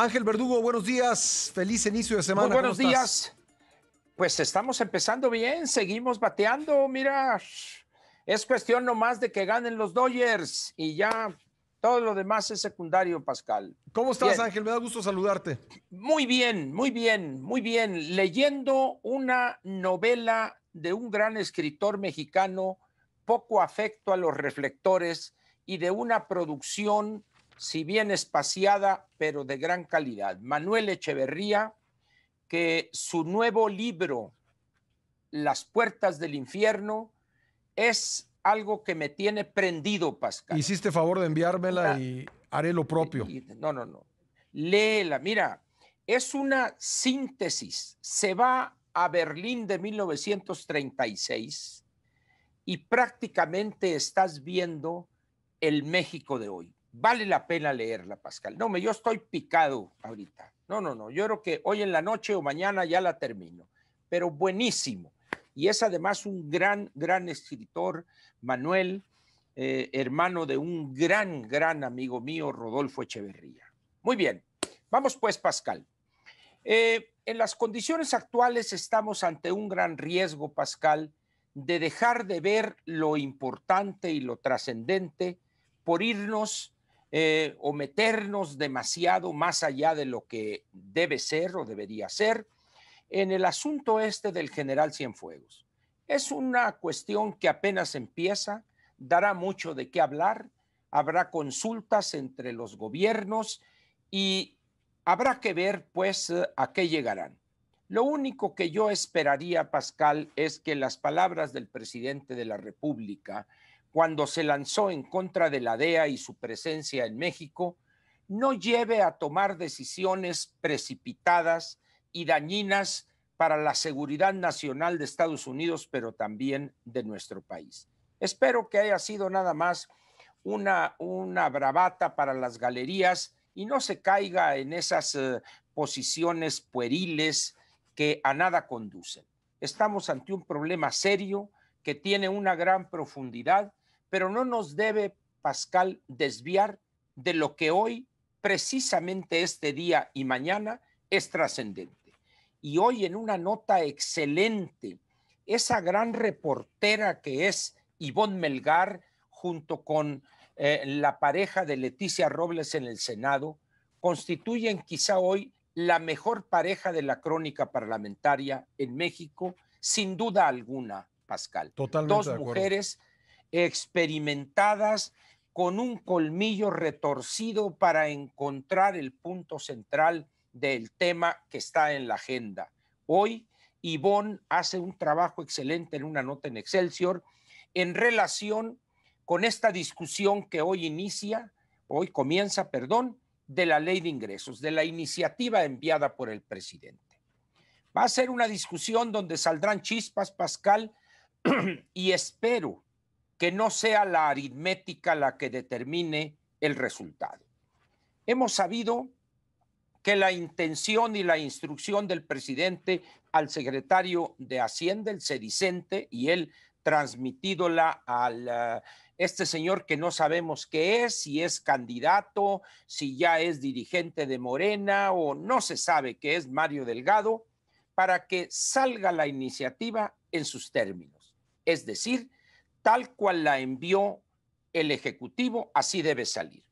Ángel Verdugo, buenos días. Feliz inicio de semana. buenos días. Pues estamos empezando bien, seguimos bateando. Mira, es cuestión nomás de que ganen los Dodgers y ya todo lo demás es secundario, Pascal. ¿Cómo estás, Ángel? Me da gusto saludarte. Muy bien, muy bien, muy bien. Leyendo una novela de un gran escritor mexicano, poco afecto a los reflectores y de una producción si bien espaciada, pero de gran calidad. Manuel Echeverría, que su nuevo libro, Las puertas del infierno, es algo que me tiene prendido, Pascal. Hiciste favor de enviármela y haré lo propio. no, no, no. Léela, mira, es una síntesis. Se va a Berlín de 1936 y prácticamente estás viendo el México de hoy vale la pena leerla, Pascal. No, me, yo estoy picado ahorita. No, no, no. Yo creo que hoy en la noche o mañana ya la termino. Pero buenísimo. Y es además un gran, gran escritor, Manuel, eh, hermano de un gran, gran amigo mío, Rodolfo Echeverría. Muy bien. Vamos pues, Pascal. Eh, en las condiciones actuales estamos ante un gran riesgo, Pascal, de dejar de ver lo importante y lo trascendente por irnos eh, o meternos demasiado más allá de lo que debe ser o debería ser en el asunto este del general Cienfuegos. Es una cuestión que apenas empieza, dará mucho de qué hablar, habrá consultas entre los gobiernos y habrá que ver pues eh, a qué llegarán. Lo único que yo esperaría, Pascal, es que las palabras del presidente de la República cuando se lanzó en contra de la DEA y su presencia en México, no lleve a tomar decisiones precipitadas y dañinas para la seguridad nacional de Estados Unidos, pero también de nuestro país. Espero que haya sido nada más una, una bravata para las galerías y no se caiga en esas eh, posiciones pueriles que a nada conducen. Estamos ante un problema serio que tiene una gran profundidad pero no nos debe, Pascal, desviar de lo que hoy, precisamente este día y mañana, es trascendente. Y hoy en una nota excelente, esa gran reportera que es Ivonne Melgar, junto con eh, la pareja de Leticia Robles en el Senado, constituyen quizá hoy la mejor pareja de la crónica parlamentaria en México, sin duda alguna, Pascal. Totalmente Dos mujeres experimentadas con un colmillo retorcido para encontrar el punto central del tema que está en la agenda. Hoy, Yvonne hace un trabajo excelente en una nota en Excelsior en relación con esta discusión que hoy inicia, hoy comienza, perdón, de la ley de ingresos, de la iniciativa enviada por el presidente. Va a ser una discusión donde saldrán chispas, Pascal, y espero que no sea la aritmética la que determine el resultado. Hemos sabido que la intención y la instrucción del presidente al secretario de Hacienda, el sedicente, y él transmitidola al eh, este señor que no sabemos qué es, si es candidato, si ya es dirigente de Morena o no se sabe qué es Mario Delgado, para que salga la iniciativa en sus términos, es decir, tal cual la envió el Ejecutivo, así debe salir.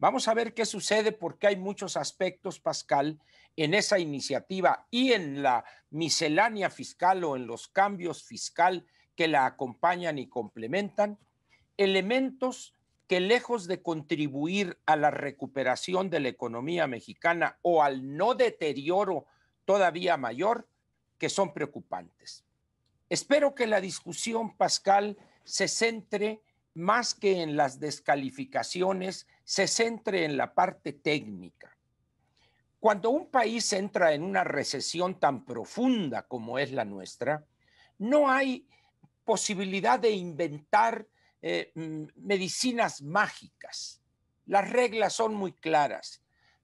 Vamos a ver qué sucede porque hay muchos aspectos, Pascal, en esa iniciativa y en la miscelánea fiscal o en los cambios fiscal que la acompañan y complementan, elementos que lejos de contribuir a la recuperación de la economía mexicana o al no deterioro todavía mayor, que son preocupantes. Espero que la discusión, Pascal, se centre más que en las descalificaciones, se centre en la parte técnica. Cuando un país entra en una recesión tan profunda como es la nuestra, no hay posibilidad de inventar eh, mm, medicinas mágicas. Las reglas son muy claras.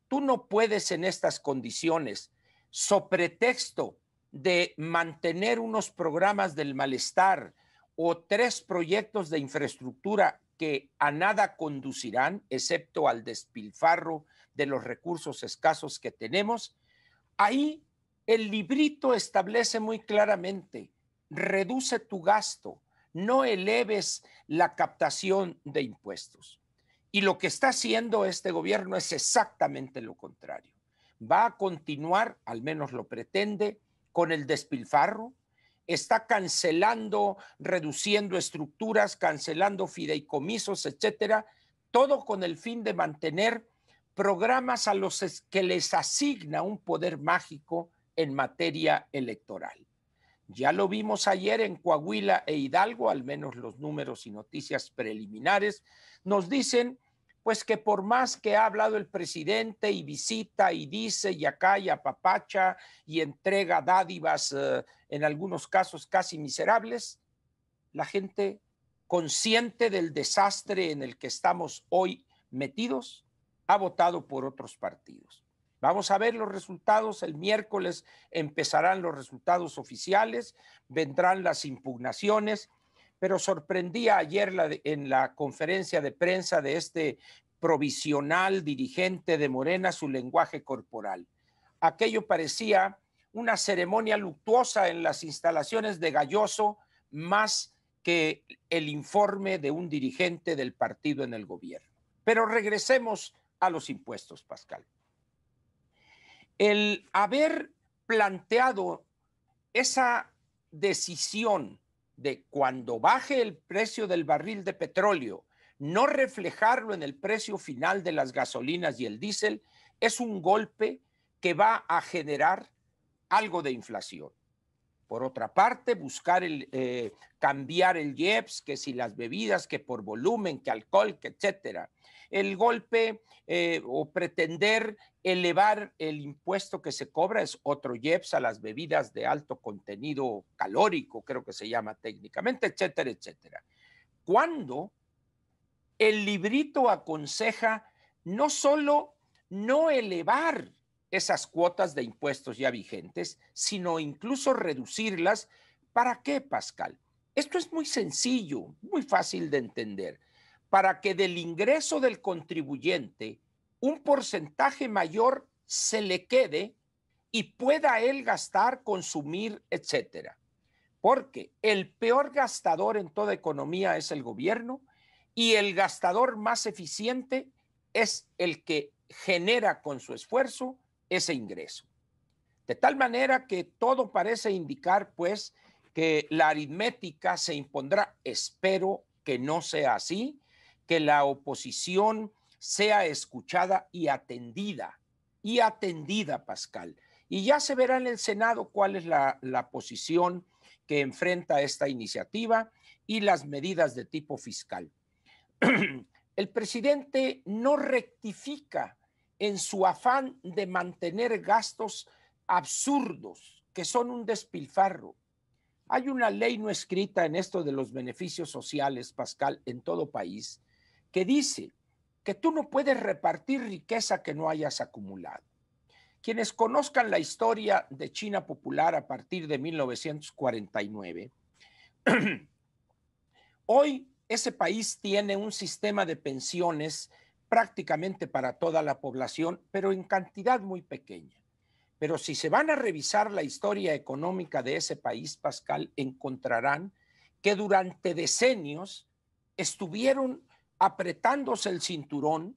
Tú no puedes en estas condiciones, so pretexto de mantener unos programas del malestar, o tres proyectos de infraestructura que a nada conducirán, excepto al despilfarro de los recursos escasos que tenemos, ahí el librito establece muy claramente, reduce tu gasto, no eleves la captación de impuestos. Y lo que está haciendo este gobierno es exactamente lo contrario. Va a continuar, al menos lo pretende, con el despilfarro, está cancelando, reduciendo estructuras, cancelando fideicomisos, etcétera, todo con el fin de mantener programas a los que les asigna un poder mágico en materia electoral. Ya lo vimos ayer en Coahuila e Hidalgo, al menos los números y noticias preliminares nos dicen pues que por más que ha hablado el presidente y visita y dice y acá y apapacha y entrega dádivas, eh, en algunos casos casi miserables, la gente consciente del desastre en el que estamos hoy metidos ha votado por otros partidos. Vamos a ver los resultados. El miércoles empezarán los resultados oficiales, vendrán las impugnaciones pero sorprendía ayer en la conferencia de prensa de este provisional dirigente de Morena su lenguaje corporal. Aquello parecía una ceremonia luctuosa en las instalaciones de Galloso más que el informe de un dirigente del partido en el gobierno. Pero regresemos a los impuestos, Pascal. El haber planteado esa decisión de cuando baje el precio del barril de petróleo, no reflejarlo en el precio final de las gasolinas y el diésel, es un golpe que va a generar algo de inflación. Por otra parte, buscar el, eh, cambiar el IEPS, que si las bebidas, que por volumen, que alcohol, que etcétera el golpe eh, o pretender elevar el impuesto que se cobra es otro IEPS a las bebidas de alto contenido calórico, creo que se llama técnicamente, etcétera, etcétera. Cuando el librito aconseja no solo no elevar esas cuotas de impuestos ya vigentes, sino incluso reducirlas. ¿Para qué, Pascal? Esto es muy sencillo, muy fácil de entender para que del ingreso del contribuyente un porcentaje mayor se le quede y pueda él gastar, consumir, etcétera. Porque el peor gastador en toda economía es el gobierno y el gastador más eficiente es el que genera con su esfuerzo ese ingreso. De tal manera que todo parece indicar, pues, que la aritmética se impondrá. Espero que no sea así que la oposición sea escuchada y atendida, y atendida, Pascal. Y ya se verá en el Senado cuál es la, la posición que enfrenta esta iniciativa y las medidas de tipo fiscal. el presidente no rectifica en su afán de mantener gastos absurdos, que son un despilfarro. Hay una ley no escrita en esto de los beneficios sociales, Pascal, en todo país, que dice que tú no puedes repartir riqueza que no hayas acumulado. Quienes conozcan la historia de China popular a partir de 1949, hoy ese país tiene un sistema de pensiones prácticamente para toda la población, pero en cantidad muy pequeña. Pero si se van a revisar la historia económica de ese país, Pascal, encontrarán que durante decenios estuvieron apretándose el cinturón,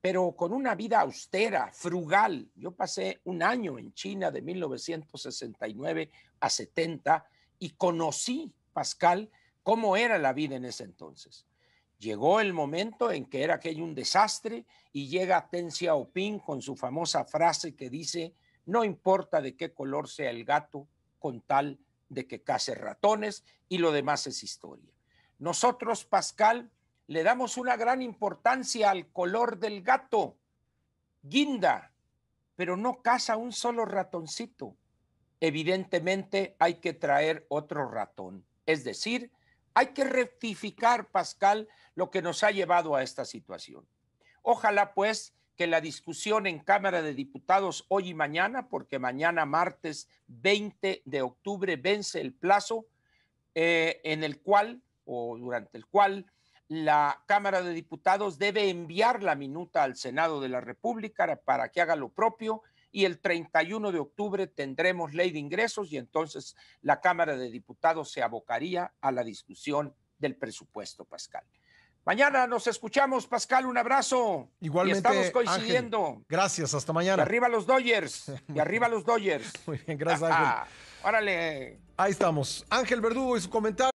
pero con una vida austera, frugal. Yo pasé un año en China de 1969 a 70 y conocí, Pascal, cómo era la vida en ese entonces. Llegó el momento en que era aquello un desastre y llega Ten Xiaoping con su famosa frase que dice, no importa de qué color sea el gato, con tal de que case ratones y lo demás es historia. Nosotros, Pascal, le damos una gran importancia al color del gato, guinda, pero no caza un solo ratoncito. Evidentemente hay que traer otro ratón. Es decir, hay que rectificar, Pascal, lo que nos ha llevado a esta situación. Ojalá, pues, que la discusión en Cámara de Diputados hoy y mañana, porque mañana martes 20 de octubre vence el plazo eh, en el cual o durante el cual la Cámara de Diputados debe enviar la minuta al Senado de la República para que haga lo propio y el 31 de octubre tendremos ley de ingresos y entonces la Cámara de Diputados se abocaría a la discusión del presupuesto, Pascal. Mañana nos escuchamos, Pascal, un abrazo. Igualmente. estamos coincidiendo. gracias, hasta mañana. arriba los Dodgers. y arriba los Dodgers. Muy bien, gracias, Ángel. Órale. Ahí estamos. Ángel Verdugo y su comentario.